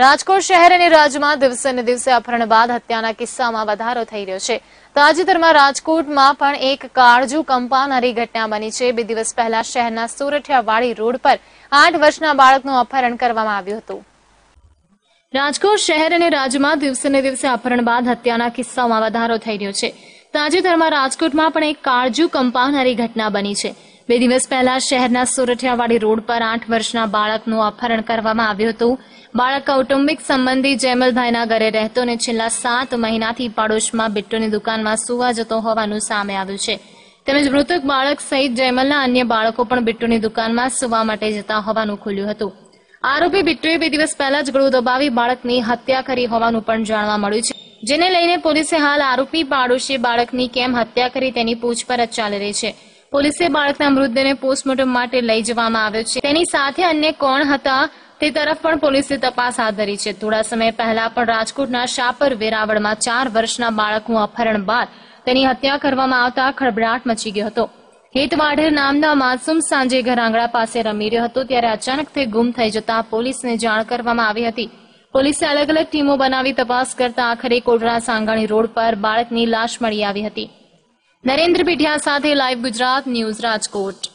રાજકોટ શહેર અને રાજ્યમાં દિવસે ને દિવસે અપહરણ બાદ હત્યાના કિસ્સામાં વધારો થઈ રહ્યો છે તાજેતરમાં રાજકોટમાં પણ એક કાળજુ કંપાનારી ઘટના બની છે બે દિવસ પહેલા શહેરના સુરઠિયાવાડી રોડ પર આઠ વર્ષના બાળકનું અપહરણ કરવામાં આવ્યું હતું રાજકોટ શહેર અને રાજ્યમાં દિવસે ને દિવસે અપહરણ બાદ હત્યાના કિસ્સામાં વધારો થઈ રહ્યો છે તાજેતરમાં રાજકોટમાં પણ એક કાળજુ કંપાનારી ઘટના બની છે બે દિવસ પહેલા શહેરના સુરઠિયાવાડી રોડ પર આઠ વર્ષના બાળકનું અપહરણ કરવામાં આવ્યું હતું બાળક કૌટુંબિક સંબંધી જેમલભાઈના ઘરે રહેતો અને છેલ્લા સાત મહિનાથી પાડોશમાં બિટ્ટુની દુકાનમાં સુવા જતો હોવાનું સામે આવ્યું છે તેમજ મૃતક બાળક સહિત જેમલના અન્ય બાળકો પણ બિટ્ટુની દુકાનમાં સુવા માટે જતા હોવાનું ખુલ્યું હતું આરોપી બિટ્ટુએ બે દિવસ પહેલા જ ગળું દબાવી બાળકની હત્યા કરી હોવાનું પણ જાણવા મળ્યું છે જેને લઈને પોલીસે હાલ આરોપી પાડોશી બાળકની કેમ હત્યા કરી તેની પૂછપરછ ચાલી રહી છે પોલીસે બાળકના મૃતદેહને પોસ્ટમોર્ટમ માટે લઈ જવામાં આવ્યો છે તેની સાથે અન્ય કોણ હતા તે તરફ પણ પોલીસે તપાસ હાથ ધરી છે થોડા સમય પહેલા પણ રાજકોટના શાપર વેરાવળમાં ચાર વર્ષના બાળકનું અપહરણ બાદ તેની હત્યા કરવામાં આવતા ખળભળાટ મચી ગયો હતો હેતવાઢેર નામના માસુમ સાંજે ઘર ઘરાંગડા પાસે રમી રહ્યો હતો ત્યારે અચાનક તે ગુમ થઈ જતા પોલીસને જાણ કરવામાં આવી હતી પોલીસે અલગ અલગ ટીમો બનાવી તપાસ કરતા આખરે કોટડા સાંગાણી રોડ પર બાળકની લાશ મળી આવી હતી નરેન્દ્ર પીઢિયા સાથે લાઈવ ગુજરાત ન્યૂઝ રાજકોટ